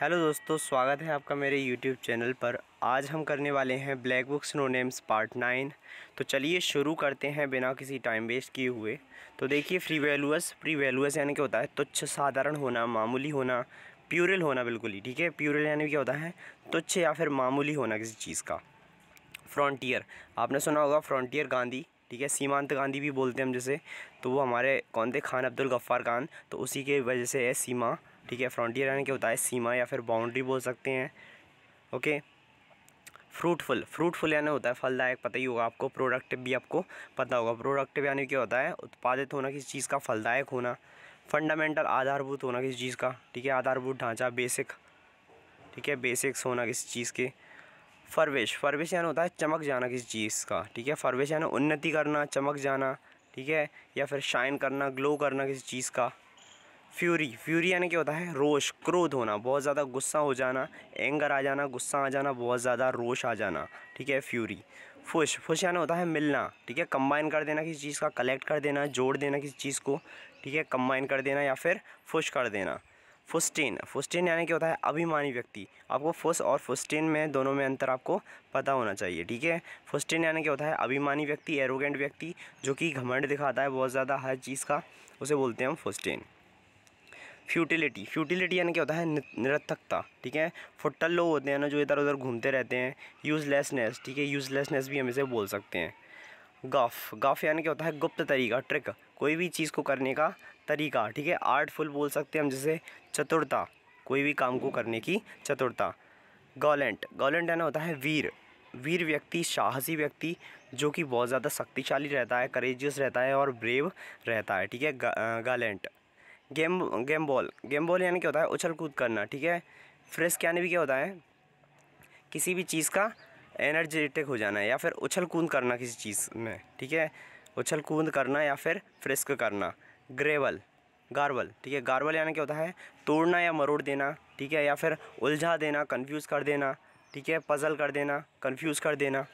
hello दोस्तों स्वागत है आपका मेरे यूट्यूब चैनल पर आज हम करने वाले हैं black books no names part nine तो चलिए शुरू करते हैं बिना किसी टाइम वेस्ट किए हुए तो देखिए फ्री वैल्यूअस प्री वैल्यूअस यानी क्या होता है तुच्छ साधारण होना मामूली होना प्यूरल होना बिल्कुल ही ठीक है प्यूरल यानी क्या होता है तुच्छ या फिर मामूली होना किसी चीज़ का फ्रॉन्टियर आपने सुना होगा फ्रॉन्टियर गांधी ठीक है सीमांत गांधी भी बोलते हैं हम जैसे तो वो हमारे कौन थे खान अब्दुल गफ्फार खान तो उसी के वजह से है सीमा ठीक है फ्रंटियर यानी क्या होता है सीमा या फिर बाउंड्री बोल सकते हैं ओके फ्रूटफुल फ्रूटफुल यानी होता है फलदायक पता ही होगा आपको प्रोडक्टिव भी आपको पता होगा प्रोडक्टिव यानी क्या होता है उत्पादित होना किसी चीज़ का फलदायक होना फंडामेंटल आधारभूत होना किसी चीज़ का ठीक है आधारभूत ढांचा बेसिक ठीक है बेसिक्स होना किसी चीज़ के फरवेश फरवेश यानी होता है चमक जाना किसी चीज़ का ठीक है फरवेश यानी उन्नति करना चमक जाना ठीक है या फिर शाइन करना ग्लो करना किसी चीज़ का फ्यूरी फ्यूरी यानी क्या होता है रोश क्रोध होना बहुत ज़्यादा गुस्सा हो जाना एंगर आ जाना गुस्सा आ जाना बहुत ज़्यादा रोश आ जाना ठीक है फ्यूरी फुश फुश यानी होता है मिलना ठीक है कंबाइन कर देना किसी चीज़ का कलेक्ट कर देना जोड़ देना किसी चीज़ को ठीक है कंबाइन कर देना या फिर फुश कर देना फुस्टेन फुस्टिन यानी क्या होता है अभिमानी व्यक्ति आपको फुस और फुस्टिन में दोनों में अंतर आपको पता होना चाहिए ठीक है फुस्टेन यानी क्या होता है अभिमानी व्यक्ति एरोगेंट व्यक्ति जो कि घमंड दिखाता है बहुत ज़्यादा हर चीज़ का उसे बोलते हैं हम फुस्टेन फ्यूटिलिटी फ्यूटिलिटी यानी क्या होता है निरर्थकता ठीक है फुट्टल लोग होते हैं ना जो इधर उधर घूमते रहते हैं यूज़लेसनेस ठीक है यूज़लेसनेस भी हम इसे बोल सकते हैं गफ गफ यानी क्या होता है गुप्त तरीका ट्रिक कोई भी चीज़ को करने का तरीका ठीक है आर्टफुल बोल सकते हैं हम जैसे चतुरता कोई भी काम को करने की चतुरता गॉलेंट गॉलेंट यानी होता है वीर वीर व्यक्ति साहसी व्यक्ति जो कि बहुत ज़्यादा शक्तिशाली रहता है करेजियस रहता है और ब्रेव रहता है ठीक है गा, gallant game game ball game ball यानी क्या होता है उछल कूद करना ठीक है फ्रेश यानी भी क्या होता है किसी भी चीज़ का एनर्जेटिक हो जाना या फिर उछल कूद करना किसी चीज़ में ठीक है उछल कूद करना या फिर फ्रिस्क करना ग्रेवल गारवल ठीक है गारवल यानी क्या होता है तोड़ना या मरोड़ देना ठीक है या फिर उलझा देना कंफ्यूज कर देना ठीक है पज़ल कर देना कंफ्यूज कर देना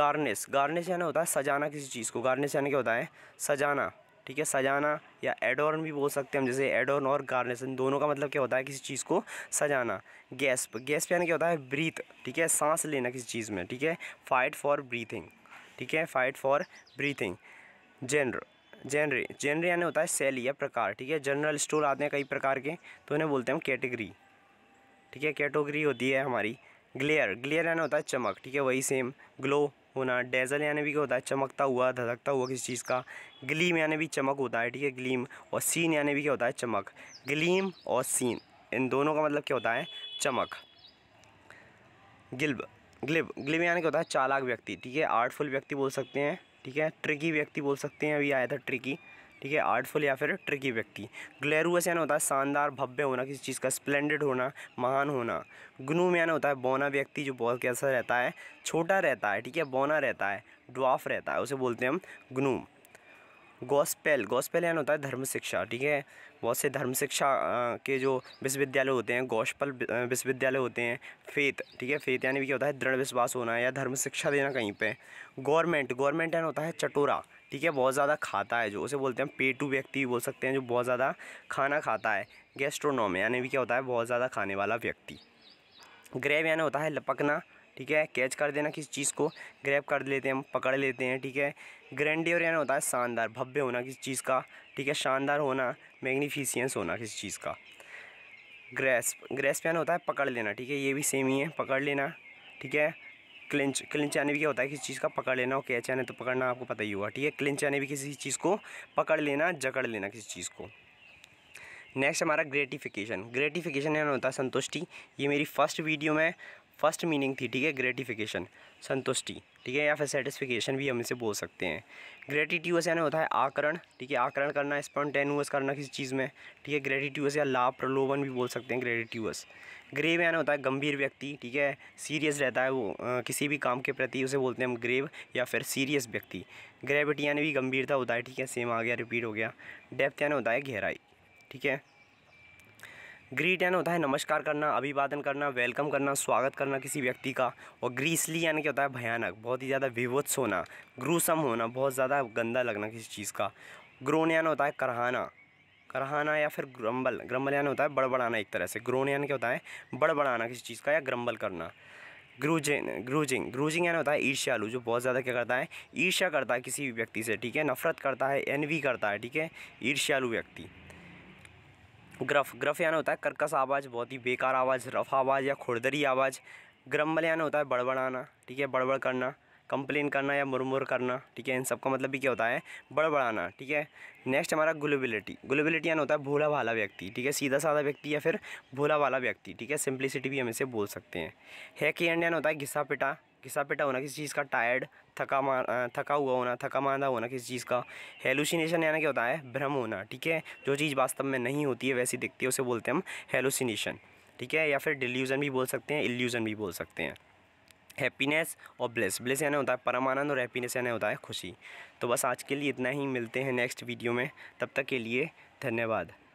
गार्निश गार्निश यानी होता है सजाना किसी चीज़ को गार्निश यानी क्या होता है सजाना ठीक है सजाना या एडोर्न भी बोल सकते हैं हम जैसे एडोर्न और गार्निशन दोनों का मतलब क्या होता है किसी चीज़ को सजाना गैस्प गैस्प यानी क्या होता है ब्रीथ ठीक है सांस लेना किसी चीज़ में ठीक है फाइट फॉर ब्रीथिंग ठीक है fight for breathing genre genre genre यानी होता है सेल या प्रकार ठीक है जनरल स्टोर आते हैं कई प्रकार के तो उन्हें बोलते हैं हम कैटेगरी ठीक है कैटेगरी होती है हमारी ग्लेयर ग्लेयर यानी होता है चमक ठीक है वही सेम ग्लो होना डेजल यानी भी क्या होता है चमकता हुआ धधकता हुआ किसी चीज़ का ग्लीम यानी भी चमक होता है ठीक है ग्लीम और सीन यानी भी क्या होता है चमक ग्लीम और सीन इन दोनों का मतलब क्या होता है चमक गिल्ब ग्लिब ग्लिब यानी क्या होता है चालाक व्यक्ति ठीक है आर्टफुल व्यक्ति बोल सकते हैं ठीक है ट्रिकी व्यक्ति बोल सकते हैं अभी आया था ट्रिकी ठीक है आर्टफुल या फिर ट्रिकी व्यक्ति ग्लैरुअस यानी होता है शानदार भव्य होना किसी चीज़ का स्प्लेंडेड होना महान होना ग्नूम यानी होता है बौना व्यक्ति जो बहुत कैसा रहता है छोटा रहता है ठीक है बौना रहता है ड्वाफ रहता है उसे बोलते हैं हम ग्नूम गॉस्पेल गॉस्पेल यानी होता है धर्म शिक्षा ठीक है बहुत से धर्म शिक्षा के जो विश्वविद्यालय होते हैं गॉस्पल विश्वविद्यालय होते हैं फेथ ठीक है फेथ यानी भी क्या होता है दृढ़ विश्वास होना या धर्म शिक्षा देना कहीं पे गवर्नमेंट गवर्नमेंट यानी होता है चटोरा ठीक है बहुत ज़्यादा खाता है जो उसे बोलते हैं पेटू व्यक्ति बोल सकते हैं जो बहुत ज़्यादा खाना खाता है गैस्ट्रोनॉम यानी भी क्या होता है बहुत ज़्यादा खाने वाला व्यक्ति ग्रैब यानी होता है लपकना ठीक है कैच कर देना किसी चीज़ को ग्रैब कर लेते हैं पकड़ लेते हैं ठीक है ग्रैंडियर यानी होता है शानदार भव्य होना किसी चीज़ का ठीक है शानदार होना मैग्नीफिशियंस होना किसी चीज़ का ग्रेस ग्रेस्प यानी होता है पकड़ लेना ठीक है ये भी सेम ही है पकड़ लेना ठीक है क्लिंच क्लिंच यानी भी क्या होता है किसी चीज़ का पकड़ लेना और कैच यानी तो पकड़ना आपको पता ही होगा ठीक है क्लिंच यानी भी किसी चीज़ को पकड़ लेना जकड़ लेना किसी चीज़ को नेक्स्ट हमारा ग्रेटिफिकेशन ग्रेटिफिकेशन यानी होता है संतुष्टि ये मेरी फर्स्ट वीडियो में फर्स्ट मीनिंग थी ठीक है ग्रेटिफिकेशन संतुष्टि ठीक है या फिर सेटिस्फिकेशन भी हम इसे बोल सकते हैं ग्रेटिट्यूस यानी होता है आकरण ठीक है आकरण करना स्पॉन्टेनुअस करना किसी चीज़ में ठीक है ग्रेटिट्यूस या लाभ प्रलोभन भी बोल सकते हैं ग्रेटिट्यूस ग्रेव यानी होता है गंभीर व्यक्ति ठीक है सीरियस रहता है वो आ, किसी भी काम के प्रति उसे बोलते हैं हम ग्रेव या फिर सीरियस व्यक्ति ग्रेविटी यानी भी गंभीरता होता है ठीक है सेम आ गया रिपीट हो गया डेप्थ यानी होता है गहराई ठीक है ग्रीट यानी होता है नमस्कार करना अभिवादन करना वेलकम करना स्वागत करना किसी व्यक्ति का और ग्रीसली यानी क्या होता है भयानक बहुत ही ज़्यादा विवत्स होना ग्रूसम होना बहुत ज़्यादा गंदा लगना किसी चीज़ का ग्रोन यानी होता है करहाना करहाना या फिर ग्रम्बल ग्रम्बल यानी होता है बड़बड़ाना एक तरह से ग्रोन यानी क्या होता है बड़बड़ाना किसी चीज़ का या ग्रम्बल करना ग्रूजिंग ग्रूजिंग ग्रूजिंग यानी होता है ईर्ष्यालु जो बहुत ज़्यादा क्या करता है ईर्ष्या करता है किसी व्यक्ति से ठीक है नफरत करता है एनवी करता है ठीक है ईर्ष्यालु व्यक्ति ग्रफ ग्रफ यानी होता है कर्कश आवाज़ बहुत ही बेकार आवाज़ रफ आवाज़ या खुरदरी आवाज़ ग्रम्बल यानी होता है बड़बड़ाना ठीक है बड़बड़ करना कंप्लेन करना या मुरमुर करना ठीक है इन सबका मतलब भी क्या होता है बड़बड़ाना ठीक है नेक्स्ट हमारा गुलेबिलिटी गुलेबिलिटी यानी होता है भोला भाला व्यक्ति ठीक है सीधा साधा व्यक्ति या फिर भोला वाला व्यक्ति ठीक है सिंप्लिसिटी भी हम इसे बोल सकते हैं हैक एंड यानी होता है घिसा पिटा घिसा पिटा होना किसी चीज़ का टायर्ड थका मार थका हुआ होना थका मांदा होना किसी चीज़ का हेलुसिनेशन यानी क्या होता है भ्रम होना ठीक है जो चीज़ वास्तव में नहीं होती है वैसी दिखती है उसे बोलते हैं हम हेलुसिनेशन ठीक है या फिर डिल्यूज़न भी बोल सकते हैं इल्यूज़न भी बोल सकते हैं हैप्पीनेस और ब्लेस ब्लेस यानी होता है परमानंद और हैप्पीनेस यानी होता है खुशी तो बस आज के लिए इतना ही मिलते हैं नेक्स्ट वीडियो में तब तक के लिए धन्यवाद